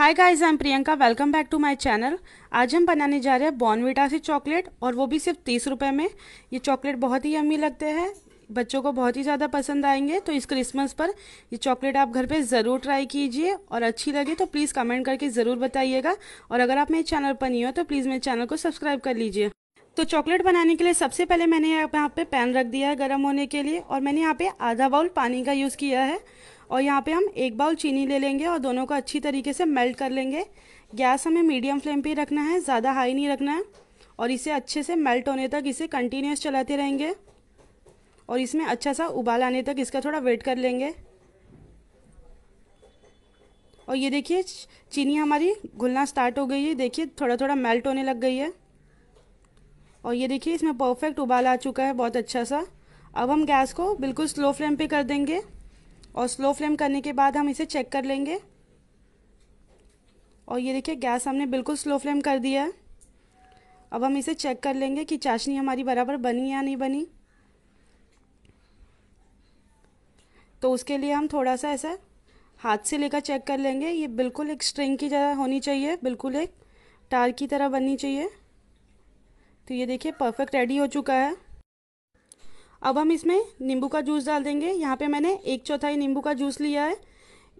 hi guys I am Priyanka welcome back to my channel आज हम बनाने जा रहे हैं बॉर्नविटा से चॉकलेट और वो भी सिर्फ तीस रुपये में ये चॉकलेट बहुत ही अमी लगते हैं बच्चों को बहुत ही ज़्यादा पसंद आएंगे तो इस क्रिसमस पर ये चॉकलेट आप घर पे ज़रूर ट्राई कीजिए और अच्छी लगे तो प्लीज़ कमेंट करके ज़रूर बताइएगा और अगर आप मेरे चैनल पर नहीं हो तो प्लीज़ मेरे चैनल को सब्सक्राइब कर लीजिए तो चॉकलेट बनाने के लिए सबसे पहले मैंने यहाँ पे पैन रख दिया है गर्म होने के लिए और मैंने यहाँ पे आधा बाउल पानी का यूज़ किया है और यहाँ पे हम एक बाउल चीनी ले लेंगे और दोनों को अच्छी तरीके से मेल्ट कर लेंगे गैस हमें मीडियम फ्लेम पे रखना है ज़्यादा हाई नहीं रखना है और इसे अच्छे से मेल्ट होने तक इसे कंटिन्यूस चलाते रहेंगे और इसमें अच्छा सा उबाल आने तक इसका थोड़ा वेट कर लेंगे और ये देखिए चीनी हमारी घुलना स्टार्ट हो गई है देखिए थोड़ा थोड़ा मेल्ट होने लग गई है और ये देखिए इसमें परफेक्ट उबाल आ चुका है बहुत अच्छा सा अब हम गैस को बिल्कुल स्लो फ्लेम पे कर देंगे और स्लो फ्लेम करने के बाद हम इसे चेक कर लेंगे और ये देखिए गैस हमने बिल्कुल स्लो फ्लेम कर दिया है अब हम इसे चेक कर लेंगे कि चाशनी हमारी बराबर बनी या नहीं बनी तो उसके लिए हम थोड़ा सा ऐसा हाथ से लेकर चेक कर लेंगे ये बिल्कुल एक स्ट्रिंग की तरह होनी चाहिए बिल्कुल एक टार की तरह बननी चाहिए तो ये देखिए परफेक्ट रेडी हो चुका है अब हम इसमें नींबू का जूस डाल देंगे यहाँ पे मैंने एक चौथाई नींबू का जूस लिया है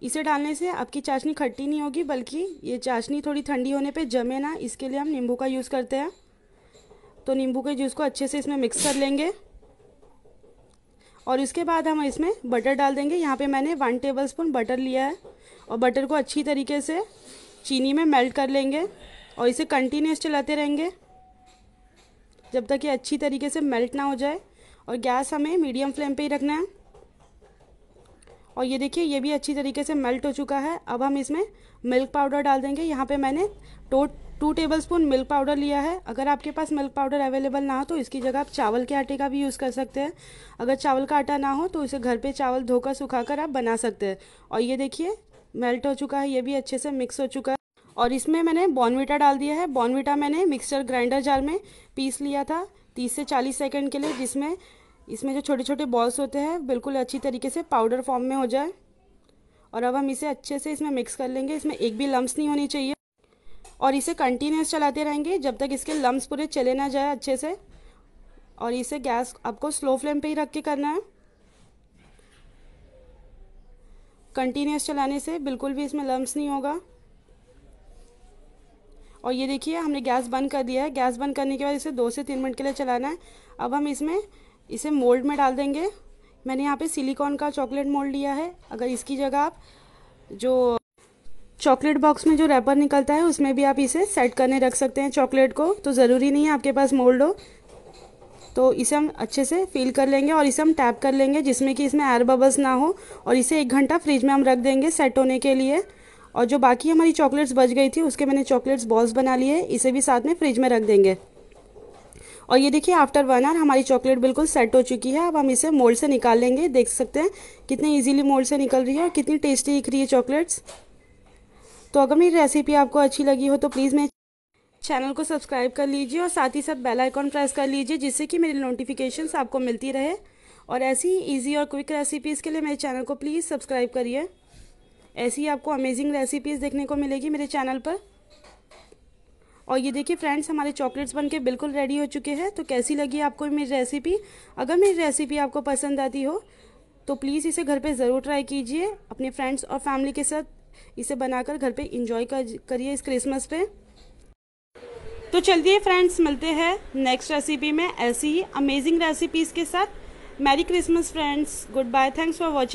इसे डालने से आपकी चाशनी खट्टी नहीं होगी बल्कि ये चाशनी थोड़ी ठंडी होने पे जमे ना इसके लिए हम नींबू का यूज़ करते हैं तो नींबू के जूस को अच्छे से इसमें मिक्स कर लेंगे और इसके बाद हम इसमें बटर डाल देंगे यहाँ पर मैंने वन टेबल स्पून बटर लिया है और बटर को अच्छी तरीके से चीनी में मेल्ट कर लेंगे और इसे कंटिन्यूस चलाते रहेंगे जब तक ये अच्छी तरीके से मेल्ट ना हो जाए और गैस हमें मीडियम फ्लेम पे ही रखना है और ये देखिए ये भी अच्छी तरीके से मेल्ट हो चुका है अब हम इसमें मिल्क पाउडर डाल देंगे यहाँ पे मैंने टो two tablespoon milk powder लिया है अगर आपके पास मिल्क पाउडर अवेलेबल ना हो तो इसकी जगह आप चावल के आटे का भी यूज़ कर सकते हैं अगर चावल का आटा ना हो तो इसे घर पर चावल धोकर सुखा आप बना सकते हैं और ये देखिए मेल्ट हो चुका है ये भी अच्छे से मिक्स हो चुका है और इसमें मैंने बॉनविटा डाल दिया है बॉनविटा मैंने मिक्सचर ग्राइंडर जार में पीस लिया था तीस से चालीस सेकेंड के लिए जिसमें इसमें जो छोटे छोटे बॉल्स होते हैं बिल्कुल अच्छी तरीके से पाउडर फॉर्म में हो जाए और अब हम इसे अच्छे से इसमें मिक्स कर लेंगे इसमें एक भी लम्ब नहीं होनी चाहिए और इसे कंटिन्यूस चलाते रहेंगे जब तक इसके लम्ब पूरे चले ना जाए अच्छे से और इसे गैस आपको स्लो फ्लेम पर ही रख के करना है कंटिन्यूस चलाने से बिल्कुल भी इसमें लम्ब नहीं होगा और ये देखिए हमने गैस बंद कर दिया है गैस बंद करने के बाद इसे दो से तीन मिनट के लिए चलाना है अब हम इसमें इसे मोल्ड में डाल देंगे मैंने यहाँ पे सिलिकॉन का चॉकलेट मोल्ड लिया है अगर इसकी जगह आप जो चॉकलेट बॉक्स में जो रैपर निकलता है उसमें भी आप इसे सेट करने रख सकते हैं चॉकलेट को तो ज़रूरी नहीं है आपके पास मोल्ड हो तो इसे हम अच्छे से फील कर लेंगे और इसे हम टैप कर लेंगे जिसमें कि इसमें एयर बबल्स ना हो और इसे एक घंटा फ्रिज में हम रख देंगे सेट होने के लिए और जो बाकी हमारी चॉकलेट्स बच गई थी उसके मैंने चॉकलेट्स बॉल्स बना लिए इसे भी साथ में फ्रिज में रख देंगे और ये देखिए आफ्टर वन आवर हमारी चॉकलेट बिल्कुल सेट हो चुकी है अब हम इसे मोल्ड से निकाल लेंगे देख सकते हैं कितने इजीली मोल्ड से निकल रही है और कितनी टेस्टी दिख रही है चॉकलेट्स तो अगर मेरी रेसिपी आपको अच्छी लगी हो तो प्लीज़ मेरे चैनल को सब्सक्राइब कर लीजिए और साथ ही साथ बेल आइकॉन प्रेस कर लीजिए जिससे कि मेरी नोटिफिकेशन आपको मिलती रहे और ऐसी ईजी और क्विक रेसिपीज़ के लिए मेरे चैनल को प्लीज़ सब्सक्राइब करिए ऐसी आपको अमेजिंग रेसिपीज़ देखने को मिलेगी मेरे चैनल पर और ये देखिए फ्रेंड्स हमारे चॉकलेट्स बनके बिल्कुल रेडी हो चुके हैं तो कैसी लगी आपको मेरी रेसिपी अगर मेरी रेसिपी आपको पसंद आती हो तो प्लीज़ इसे घर पे ज़रूर ट्राई कीजिए अपने फ्रेंड्स और फैमिली के साथ इसे बनाकर घर पे इंजॉय करिए इस क्रिसमस पे तो चलिए फ्रेंड्स मिलते हैं नेक्स्ट रेसिपी में ऐसी ही अमेजिंग रेसिपीज़ के साथ merry Christmas friends goodbye thanks for watching